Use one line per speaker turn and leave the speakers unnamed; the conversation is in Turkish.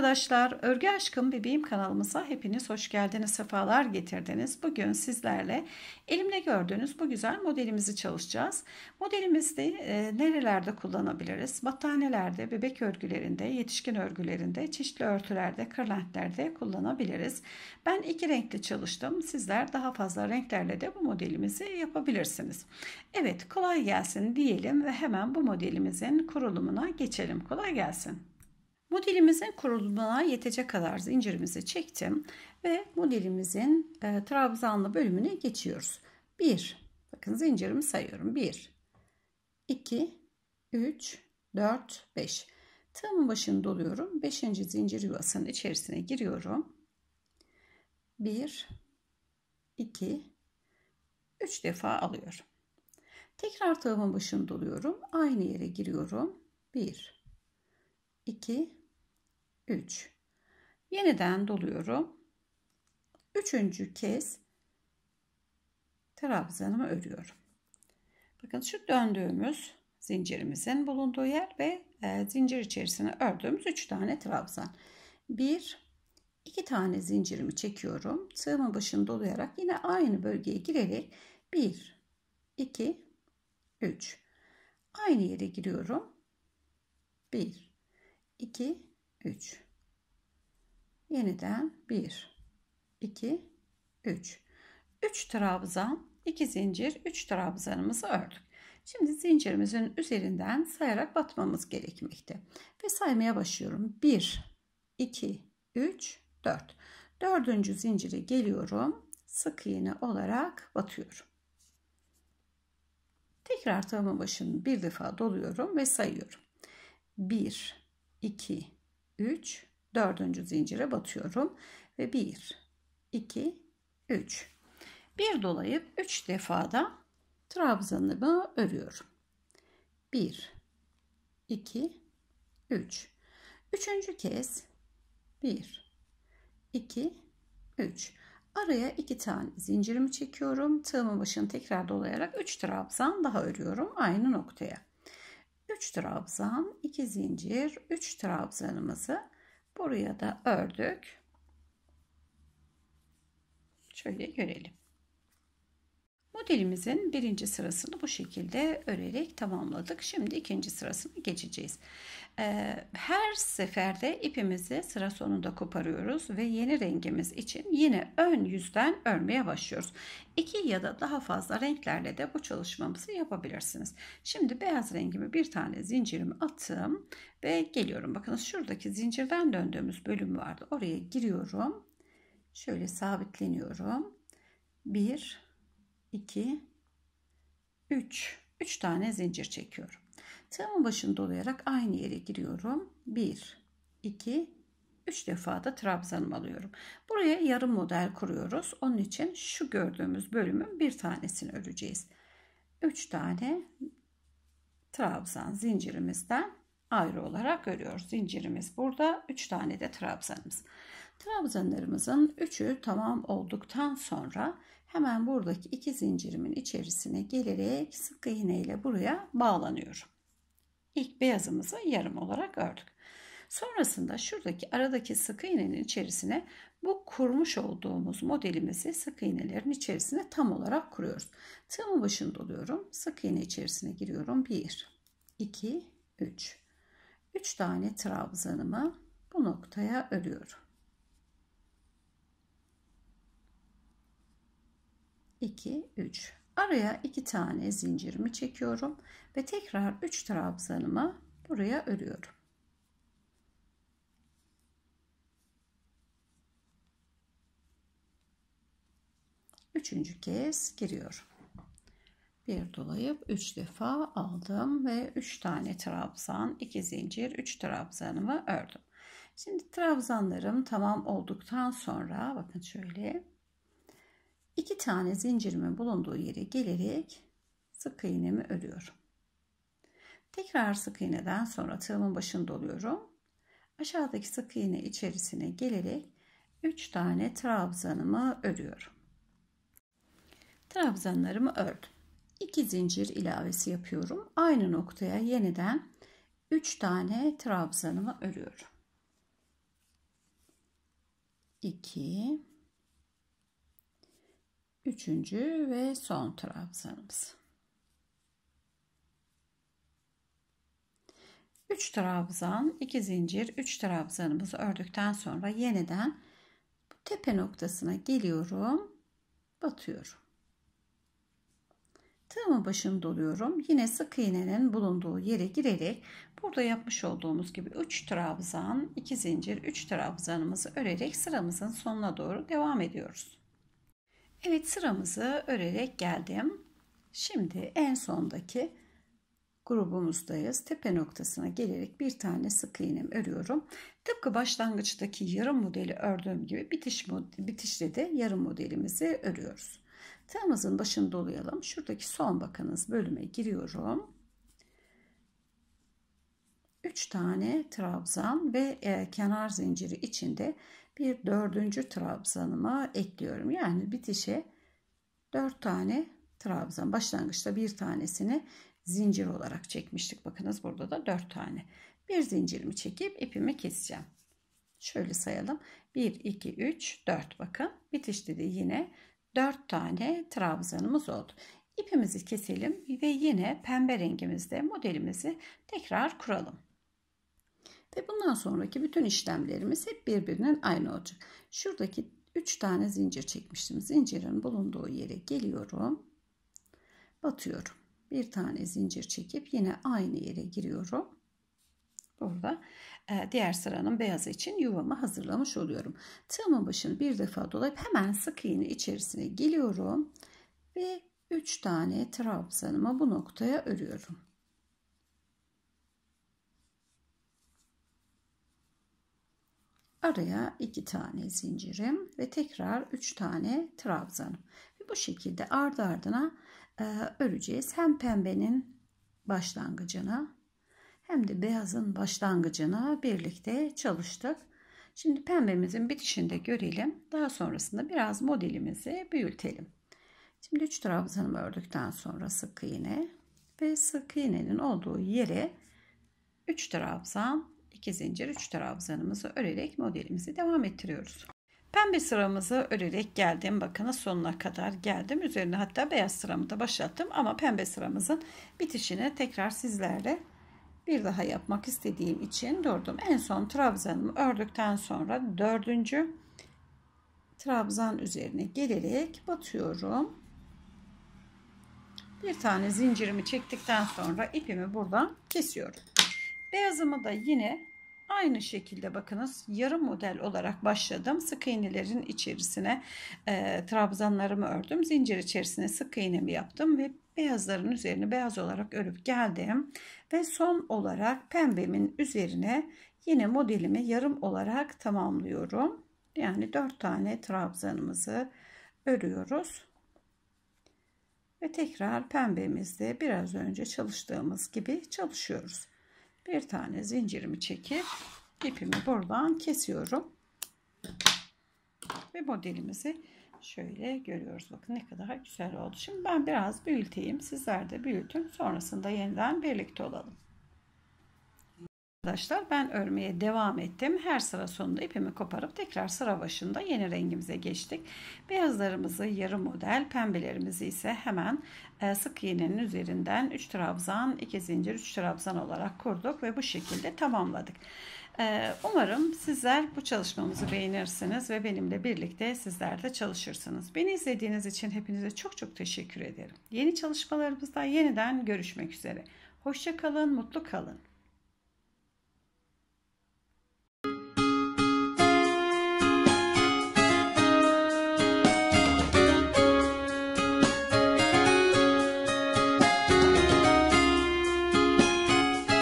arkadaşlar, Örgü Aşkım Bebeğim kanalımıza hepiniz hoş geldiniz, sefalar getirdiniz. Bugün sizlerle elimde gördüğünüz bu güzel modelimizi çalışacağız. Modelimizde e, nerelerde kullanabiliriz? Battanelerde, bebek örgülerinde, yetişkin örgülerinde, çeşitli örtülerde, kırlentlerde kullanabiliriz. Ben iki renkli çalıştım. Sizler daha fazla renklerle de bu modelimizi yapabilirsiniz. Evet, kolay gelsin diyelim ve hemen bu modelimizin kurulumuna geçelim. Kolay gelsin. Modelimizin kurulumuna yetecek kadar zincirimizi çektim ve modelimizin e, trabzanlı bölümüne geçiyoruz. 1 bakın zincirimi sayıyorum. 1 2 3 4 5 tığımın başını doluyorum. 5. zincir yuvasının içerisine giriyorum. 1 2 3 defa alıyorum. Tekrar tığımın başını doluyorum. Aynı yere giriyorum. 1 2 3. Yeniden doluyorum. Üçüncü kez trabzanımı örüyorum. Bakın şu döndüğümüz zincirimizin bulunduğu yer ve e, zincir içerisine ördüğümüz 3 tane trabzan. 1 2 tane zincirimi çekiyorum. Tığımın başını dolayarak yine aynı bölgeye girerek 1 2 3 aynı yere giriyorum. 1 2 3. Yeniden 1, 2, 3. 3 trabzan, 2 zincir, 3 trabzanımızı ördük. Şimdi zincirimizin üzerinden sayarak batmamız gerekmekte. Ve saymaya başlıyorum. 1, 2, 3, 4. Dördüncü zincire geliyorum. Sık iğne olarak batıyorum. Tekrar tığımın başını bir defa doluyorum ve sayıyorum. 1, 2, 3 dördüncü zincire batıyorum ve 1 2 3 bir dolayıp 3 defada trabzanımı örüyorum 1 2 3 üçüncü kez 1 2 3 araya iki tane zincirimi çekiyorum tığımın başını tekrar dolayarak 3 trabzan daha örüyorum aynı noktaya 3 trabzan 2 zincir 3 trabzanımızı buraya da ördük şöyle görelim Modelimizin birinci sırasını bu şekilde örerek tamamladık. Şimdi ikinci sırasına geçeceğiz. Ee, her seferde ipimizi sıra sonunda koparıyoruz ve yeni rengimiz için yine ön yüzden örmeye başlıyoruz. İki ya da daha fazla renklerle de bu çalışmamızı yapabilirsiniz. Şimdi beyaz rengimi bir tane zincirimi attım ve geliyorum. Bakınız şuradaki zincirden döndüğümüz bölüm vardı. Oraya giriyorum. Şöyle sabitleniyorum. 1 2, 3. 3 tane zincir çekiyorum. Tığımın başını dolayarak aynı yere giriyorum. 1, 2, 3 defa da trabzanımı alıyorum. Buraya yarım model kuruyoruz. Onun için şu gördüğümüz bölümün bir tanesini öreceğiz. 3 tane trabzan zincirimizden ayrı olarak örüyoruz. Zincirimiz burada. 3 tane de trabzanımız. Trabzanlarımızın üçü tamam olduktan sonra hemen buradaki iki zincirimin içerisine gelerek sık iğne ile buraya bağlanıyorum. İlk beyazımızı yarım olarak ördük. Sonrasında şuradaki aradaki sık iğnenin içerisine bu kurmuş olduğumuz modelimizi sık iğnelerin içerisine tam olarak kuruyoruz. Tığımın başını doluyorum. Sık iğne içerisine giriyorum. 1, 2, 3. 3 tane trabzanımı bu noktaya örüyorum. 2, 3. Araya 2 tane zincirimi çekiyorum ve tekrar 3 trabzanımı buraya örüyorum. Üçüncü kez giriyorum. Bir dolayıp 3 defa aldım ve 3 tane trabzan, 2 zincir, 3 trabzanımı ördüm. Şimdi trabzanlarım tamam olduktan sonra bakın şöyle İki tane zincirimin bulunduğu yere gelerek sık iğnemi örüyorum. Tekrar sık iğneden sonra tığımın başını doluyorum. Aşağıdaki sık iğne içerisine gelerek 3 tane trabzanımı örüyorum. Trabzanlarımı ördüm. 2 zincir ilavesi yapıyorum. Aynı noktaya yeniden 3 tane trabzanımı örüyorum. 2 Üçüncü ve son trabzanımız. Üç trabzan, iki zincir, üç trabzanımızı ördükten sonra yeniden bu tepe noktasına geliyorum, batıyorum. Tığımı başını doluyorum. Yine sık iğnenin bulunduğu yere girerek burada yapmış olduğumuz gibi 3 trabzan, 2 zincir, 3 trabzanımızı örerek sıramızın sonuna doğru devam ediyoruz. Evet sıramızı örerek geldim. Şimdi en sondaki grubumuzdayız. Tepe noktasına gelerek bir tane sık iğnem örüyorum. Tıpkı başlangıçtaki yarım modeli ördüğüm gibi bitiş bitişte de yarım modelimizi örüyoruz. Tığımızın başını dolayalım. Şuradaki son bakınız bölüme giriyorum. 3 tane trabzan ve e, kenar zinciri içinde bir dördüncü trabzanıma ekliyorum. Yani bitişe dört tane trabzan. Başlangıçta bir tanesini zincir olarak çekmiştik. Bakınız burada da dört tane. Bir zincirimi çekip ipimi keseceğim. Şöyle sayalım. 1, 2, 3, 4 bakın. Bitişte de yine 4 tane trabzanımız oldu. İpimizi keselim ve yine pembe rengimizde modelimizi tekrar kuralım. Ve bundan sonraki bütün işlemlerimiz hep birbirinin aynı olacak. Şuradaki 3 tane zincir çekmiştim. Zincirin bulunduğu yere geliyorum. Batıyorum. Bir tane zincir çekip yine aynı yere giriyorum. Burada e, diğer sıranın beyazı için yuvamı hazırlamış oluyorum. Tığımın başını bir defa dolayıp hemen sık iğne içerisine geliyorum. Ve 3 tane trabzanımı bu noktaya örüyorum. Araya 2 tane zincirim ve tekrar 3 tane trabzanım. Ve bu şekilde ardı ardına e, öreceğiz. Hem pembenin başlangıcına hem de beyazın başlangıcına birlikte çalıştık. Şimdi pembemizin bitişinde görelim. Daha sonrasında biraz modelimizi büyütelim. Şimdi 3 trabzanımı ördükten sonra sık iğne ve sık iğnenin olduğu yere 3 trabzan 2 zincir 3 trabzanımızı örerek modelimizi devam ettiriyoruz. Pembe sıramızı örerek geldim. Bakın sonuna kadar geldim. Üzerine hatta beyaz sıramı da başlattım. Ama pembe sıramızın bitişini tekrar sizlerle bir daha yapmak istediğim için durdum. En son trabzanımı ördükten sonra dördüncü trabzan üzerine gelerek batıyorum. Bir tane zincirimi çektikten sonra ipimi buradan kesiyorum. Beyazımı da yine aynı şekilde bakınız yarım model olarak başladım. Sık iğnelerin içerisine e, trabzanlarımı ördüm. Zincir içerisine sık iğnemi yaptım ve beyazların üzerine beyaz olarak örüp geldim. Ve son olarak pembemin üzerine yine modelimi yarım olarak tamamlıyorum. Yani 4 tane trabzanımızı örüyoruz. Ve tekrar pembemizde biraz önce çalıştığımız gibi çalışıyoruz bir tane zincirimi çekip ipimi buradan kesiyorum. Ve modelimizi şöyle görüyoruz. Bakın ne kadar güzel oldu. Şimdi ben biraz büyüteyim. Sizler de büyütün. Sonrasında yeniden birlikte olalım. Arkadaşlar ben örmeye devam ettim. Her sıra sonunda ipimi koparıp tekrar sıra başında yeni rengimize geçtik. Beyazlarımızı yarı model, pembelerimizi ise hemen e, sık iğnenin üzerinden 3 trabzan, 2 zincir, 3 trabzan olarak kurduk ve bu şekilde tamamladık. E, umarım sizler bu çalışmamızı beğenirsiniz ve benimle birlikte sizler de çalışırsınız. Beni izlediğiniz için hepinize çok çok teşekkür ederim. Yeni çalışmalarımızda yeniden görüşmek üzere. Hoşçakalın, mutlu kalın.